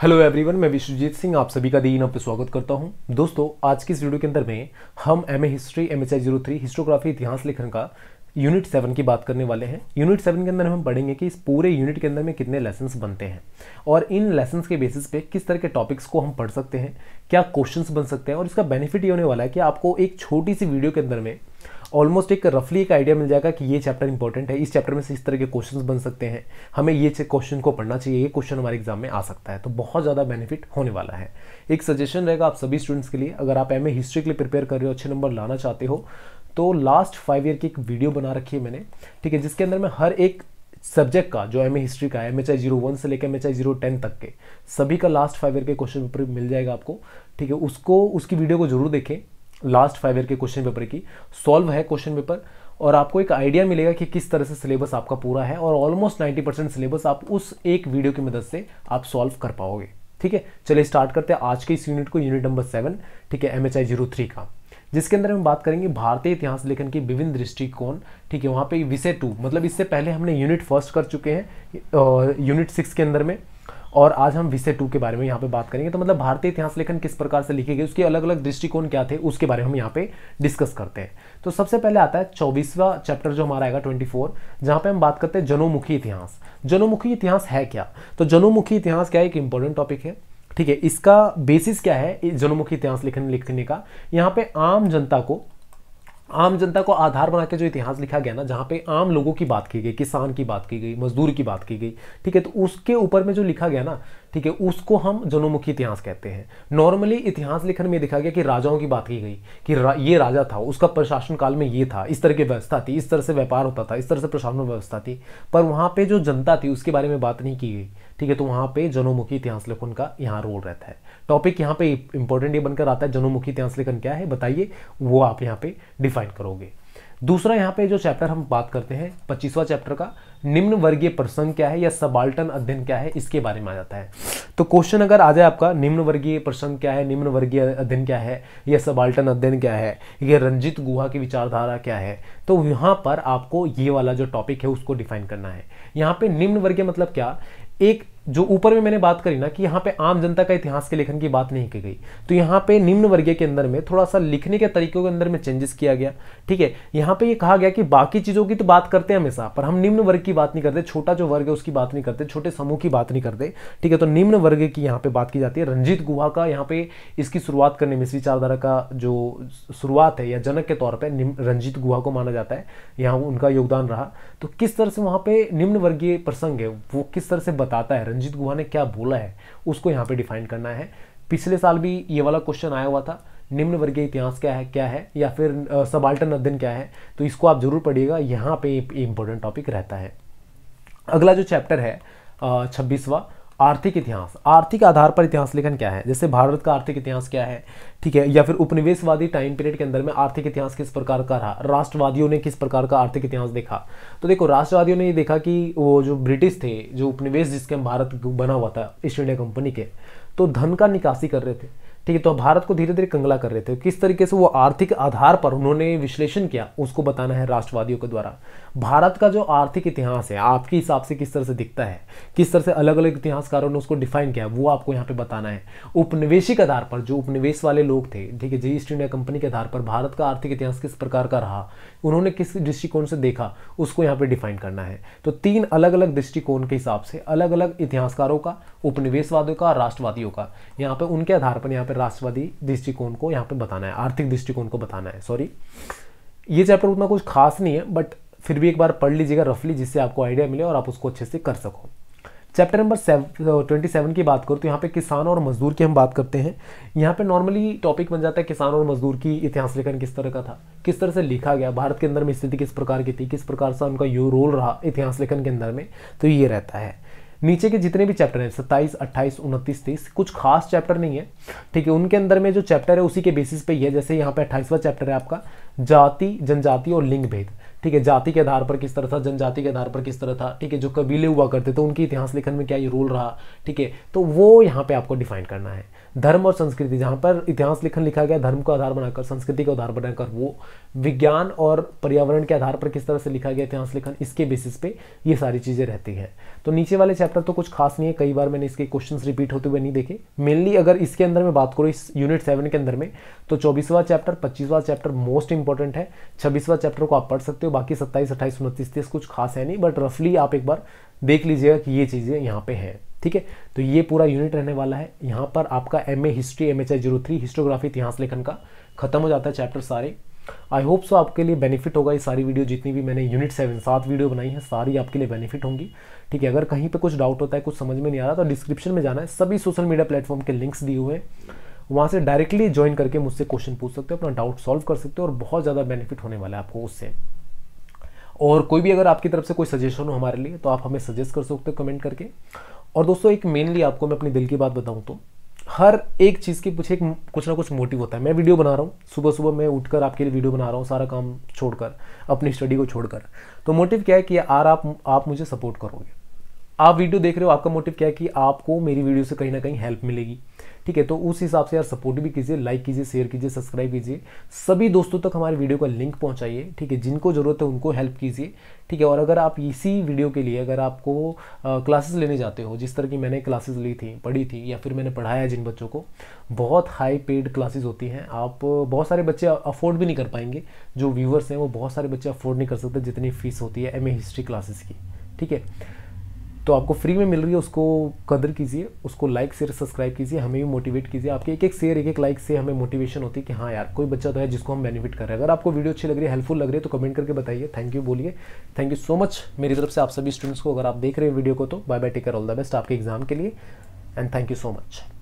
hello everyone मैं विश्वजीत सिंह आप सभी का दिन इन स्वागत करता हूं दोस्तों आज की इस वीडियो के अंदर में हम M A history M H I zero three historiography इतिहास लेखन का यूनिट सेवन की बात करने वाले हैं यूनिट सेवन के अंदर हम पढ़ेंगे कि इस पूरे यूनिट के अंदर में कितने लेसन्स बनते हैं और इन लेसन्स के बेसिस पे किस तरह के टॉपिक्स को हम पढ़ सकते हैं क्या क्वेश्चंस बन सकते हैं और इसका बेनिफिट ये होने वाला है कि आपको एक छोटी सी वीडियो के अंदर में ऑलमोस्ट एक रफली एक आइडिया मिल जाएगा कि ये चैप्टर इंपॉर्टेंट है इस चैप्टर में से इस तरह के क्वेश्चन बन सकते हैं हमें ये क्वेश्चन को पढ़ना चाहिए ये क्वेश्चन हमारे एग्जाम में आ सकता है तो बहुत ज़्यादा बेनिफिट होने वाला है एक सजेशन रहेगा आप सभी स्टूडेंट्स के लिए अगर आप एम हिस्ट्री के लिए प्रिपेयर कर रहे हो अच्छे नंबर लाना चाहते हो तो लास्ट फाइव ईयर की एक वीडियो बना रखी है मैंने ठीक है जिसके अंदर मैं हर एक सब्जेक्ट का जो एम हिस्ट्री का है M H I zero one से लेकर M H I zero ten तक के सभी का लास्ट फाइव ईयर के क्वेश्चन पेपर मिल जाएगा आपको ठीक है उसको उसकी वीडियो को जरूर देखें लास्ट फाइव ईयर के क्वेश्चन पेपर की सॉल्व है क्वेश्चन पेपर और आपको एक आइडिया मिलेगा कि किस तरह से सिलेबस आपका पूरा है और ऑलमोस्ट 90 परसेंट सिलेबस आप उस एक वीडियो की मदद से आप सॉल्व कर पाओगे ठीक है चलिए स्टार्ट करते हैं आज के इस यूनिट को यूनिट नंबर सेवन ठीक है M H I zero three का जिसके अंदर हम बात करेंगे भारतीय इतिहास लेखन की विभिन्न दृष्टिकोण ठीक है वहाँ पर विषय टू मतलब इससे पहले हमने यूनिट फर्स्ट कर चुके हैं यूनिट सिक्स के अंदर में और आज हम विषय टू के बारे में यहाँ पे बात करेंगे तो मतलब भारतीय इतिहास लेखन किस प्रकार से लिखे गए उसके अलग अलग दृष्टिकोण क्या थे उसके बारे में हम यहाँ पे डिस्कस करते हैं तो सबसे पहले आता है चौबीसवा चैप्टर जो हमारा आएगा ट्वेंटी फोर जहाँ पे हम बात करते हैं जनोमुखी इतिहास जनोमुखी इतिहास है क्या तो जनोमुखी इतिहास क्या एक इंपॉर्टेंट टॉपिक है ठीक है इसका बेसिस क्या है जनोमुखी इतिहास लेखन लिखने का यहाँ पे आम जनता को आम जनता को आधार बना के जो इतिहास लिखा गया ना जहाँ पे आम लोगों की बात की गई किसान की बात की गई मजदूर की बात की गई ठीक है तो उसके ऊपर में जो लिखा गया ना ठीक है उसको हम जनोमुखी इतिहास कहते हैं नॉर्मली इतिहास लेखन में दिखा गया कि राजाओं की बात की गई कि रा, ये राजा था उसका प्रशासन काल में ये था इस तरह की व्यवस्था थी इस तरह से व्यापार होता था इस तरह से प्रशासन व्यवस्था थी पर वहाँ पर जो जनता थी उसके बारे में बात नहीं की गई ठीक है तो वहाँ पर जनोमुखी इतिहास लेखन का यहाँ रोल रहता है टॉपिक यहाँ पर इंपॉर्टेंट ये बनकर आता है जनोमुखी इतिहास लेखन क्या है बताइए वो आप यहाँ पे डिफाइन करोगे दूसरा यहाँ पे जो चैप्टर हम बात करते हैं पच्चीसवा चैप्टर का निम्न वर्गीय प्रसंग क्या है या सबाल्टन अध्ययन क्या है इसके बारे में आ जाता है तो क्वेश्चन अगर आ जाए आपका निम्न वर्गीय प्रसंग क्या है निम्न वर्गीय अध्ययन क्या है या सबाल्टन अध्ययन क्या है यह रंजित गुहा की विचारधारा क्या है तो यहाँ पर आपको ये वाला जो टॉपिक है उसको डिफाइन करना है यहाँ पे निम्न वर्गीय मतलब क्या एक जो ऊपर में मैंने बात करी ना कि यहाँ पे आम जनता का इतिहास के लेखन की बात नहीं की गई तो यहाँ पे निम्न वर्गीय के अंदर में थोड़ा सा लिखने के तरीकों के अंदर में चेंजेस किया गया ठीक है यहाँ पे ये यह कहा गया कि बाकी चीज़ों की तो बात करते हैं हमेशा पर हम निम्न वर्ग की बात नहीं करते छोटा जो वर्ग है उसकी बात नहीं करते छोटे समूह की बात नहीं करते ठीक है तो निम्न वर्ग की यहाँ पे बात की जाती है रंजीत गुहा का यहाँ पे इसकी शुरुआत करने में इस विचारधारा का जो शुरुआत है या जनक के तौर पर रंजीत गुहा को माना जाता है यहाँ उनका योगदान रहा तो किस तरह से वहाँ पे निम्न वर्गीय प्रसंग है वो किस तरह से बताता है रंजीत गुहा ने क्या बोला है उसको यहाँ पे डिफाइन करना है पिछले साल भी ये वाला क्वेश्चन आया हुआ था निम्न वर्गीय इतिहास क्या है क्या है या फिर सबाल्टन अध्ययन क्या है तो इसको आप जरूर पढ़िएगा यहाँ पे इंपॉर्टेंट टॉपिक रहता है अगला जो चैप्टर है छब्बीसवा आर्थिक इतिहास आर्थिक आधार पर इतिहास लेखन क्या है जैसे भारत का आर्थिक इतिहास क्या है ठीक है या फिर उपनिवेशवादी टाइम पीरियड के अंदर में आर्थिक इतिहास किस प्रकार का रहा राष्ट्रवादियों ने किस प्रकार का आर्थिक इतिहास देखा तो देखो राष्ट्रवादियों ने ये देखा कि वो जो ब्रिटिश थे जो उपनिवेश जिसके भारत बना हुआ था ईस्ट इंडिया कंपनी के तो धन का निकासी कर रहे थे ठीक है तो भारत को धीरे धीरे कंगला कर रहे थे किस तरीके से वो आर्थिक आधार पर उन्होंने विश्लेषण किया उसको बताना है राष्ट्रवादियों के द्वारा भारत का जो आर्थिक इतिहास है आपके हिसाब से किस तरह से दिखता है किस तरह से अलग अलग इतिहासकारों ने उसको डिफाइन किया वो आपको यहाँ पे बताना है उपनिवेशिक आधार पर जो उपनिवेश वाले लोग थे ठीक है जी ईस्ट इंडिया कंपनी के आधार पर भारत का आर्थिक इतिहास किस प्रकार का रहा उन्होंने किस दृष्टिकोण से देखा उसको यहाँ पर डिफाइन करना है तो तीन अलग अलग दृष्टिकोण के हिसाब से अलग अलग इतिहासकारों का उपनिवेशवादियों का राष्ट्रवादियों का यहाँ पर उनके आधार पर यहाँ पर राष्ट्रवादी दृष्टिकोण को यहाँ पे बताना है आर्थिक दृष्टिकोण को बताना है सॉरी ये चैप्टर उतना कुछ खास नहीं है बट फिर भी एक बार पढ़ लीजिएगा रफली जिससे आपको आइडिया मिले और आप उसको अच्छे से कर सको चैप्टर नंबर ट्वेंटी सेवन की बात करूँ तो यहाँ पे किसान और मजदूर की हम बात करते हैं यहाँ पे नॉर्मली टॉपिक बन जाता है किसान और मजदूर की इतिहास लेखन किस तरह का था किस तरह से लिखा गया भारत के अंदर में स्थिति किस प्रकार की थी किस प्रकार से उनका यू रोल रहा इतिहास लेखन के अंदर में तो ये रहता है नीचे के जितने भी चैप्टर हैं सत्ताईस अट्ठाईस उनतीस तीस कुछ खास चैप्टर नहीं है ठीक है उनके अंदर में जो चैप्टर है उसी के बेसिस पे ही है जैसे यहाँ पे अट्ठाईसवा चैप्टर है आपका जाति जनजाति और लिंग भेद ठीक है जाति के आधार पर किस तरह था जनजाति के आधार पर किस तरह था ठीक है जो कबीले हुआ करते थे उनके इतिहास लेखन में क्या ये रोल रहा ठीक है तो वो यहाँ पे आपको डिफाइन करना है धर्म और संस्कृति जहाँ पर इतिहास लेखन लिखा गया धर्म को आधार बनाकर संस्कृति को आधार बनाकर वो विज्ञान और पर्यावरण के आधार पर किस तरह से लिखा गया इतिहास लेखन इसके बेसिस पे ये सारी चीज़ें रहती हैं तो नीचे वाले चैप्टर तो कुछ खास नहीं है कई बार मैंने इसके क्वेश्चन रिपीट होते हुए नहीं देखे मेनली अगर इसके अंदर मैं बात करूँ इस यूनिट सेवन के अंदर में तो चौबीसवा चैप्टर पच्चीसवा चैप्टर मोस्ट इंपॉर्टेंट है छब्बीसवा चैप्टर को आप पढ़ सकते हो बाकी सत्ताईस अट्ठाईस उनतीस तीस कुछ खास है नहीं बट रफली आप एक बार देख लीजिएगा कि ये चीज़ें यहाँ पे हैं ठीक है तो ये पूरा यूनिट रहने वाला है यहाँ पर आपका M A history M H I zero three historiography इतिहास लेखन का खत्म हो जाता है चैप्टर सारे आई होप सो आपके लिए बेनिफिट होगा ये सारी वीडियो जितनी भी मैंने यूनिट सेवन सात वीडियो बनाई है सारी आपके लिए बेनिफिट होंगी ठीक है अगर कहीं पर कुछ डाउट होता है कुछ समझ में नहीं आ रहा तो डिस्क्रिप्शन में जाना है सभी सोशल मीडिया प्लेटफॉर्म के लिंक्स दिए हुए हैं वहाँ से डायरेक्टली ज्वाइन करके मुझसे क्वेश्चन पूछ सकते हो अपना डाउट सॉल्व कर सकते हो और बहुत ज़्यादा बेनिफिट होने वाला है आपको उससे और कोई भी अगर आपकी तरफ से कोई सजेशन हो हमारे लिए तो आप हमें सजेस्ट कर सकते हो कमेंट करके और दोस्तों एक मेनली आपको मैं अपने दिल की बात बताऊँ तो हर एक चीज़ के पीछे एक कुछ ना कुछ मोटिव होता है मैं वीडियो बना रहा हूँ सुबह सुबह मैं उठकर आपके लिए वीडियो बना रहा हूँ सारा काम छोड़कर अपनी स्टडी को छोड़कर तो मोटिव क्या है कि यार आप आप मुझे सपोर्ट करोगे आप वीडियो देख रहे हो आपका मोटिव क्या है कि आपको मेरी वीडियो से कहीं ना कहीं हेल्प मिलेगी ठीक है तो उस हिसाब से यार सपोर्ट भी कीजिए लाइक कीजिए शेयर कीजिए सब्सक्राइब कीजिए सभी दोस्तों तक हमारे वीडियो का लिंक पहुंचाइए ठीक है जिनको ज़रूरत है उनको हेल्प कीजिए ठीक है और अगर आप इसी वीडियो के लिए अगर आपको क्लासेस लेने जाते हो जिस तरह की मैंने क्लासेस ली थी पढ़ी थी या फिर मैंने पढ़ाया जिन बच्चों को बहुत हाई पेड क्लासेस होती हैं आप बहुत सारे बच्चे अफोर्ड भी नहीं कर पाएंगे जो व्यूवर्स हैं वो बहुत सारे बच्चे अफोर्ड नहीं कर सकते जितनी फीस होती है एम हिस्ट्री क्लासेस की ठीक है तो आपको फ्री में मिल रही है उसको कदर कीजिए उसको लाइक शेयर सब्सक्राइब कीजिए हमें भी मोटिवेट कीजिए आपके एक एक शेयर एक एक लाइक से हमें मोटिवेशन होती है कि हाँ यार कोई बच्चा तो है जिसको हम बेनिफिट कर रहे हैं अगर आपको वीडियो अच्छी लग रही है हेल्पफुल लग रही है तो कमेंट करके बताइए थैंक यू बोलिए थैंक यू सो मच मेरी तरफ से आप सभी स्टूडेंट्स को अगर आप देख रहे हैं वीडियो को तो bye bye take care all the best आपके एग्जाम के लिए and thank you so much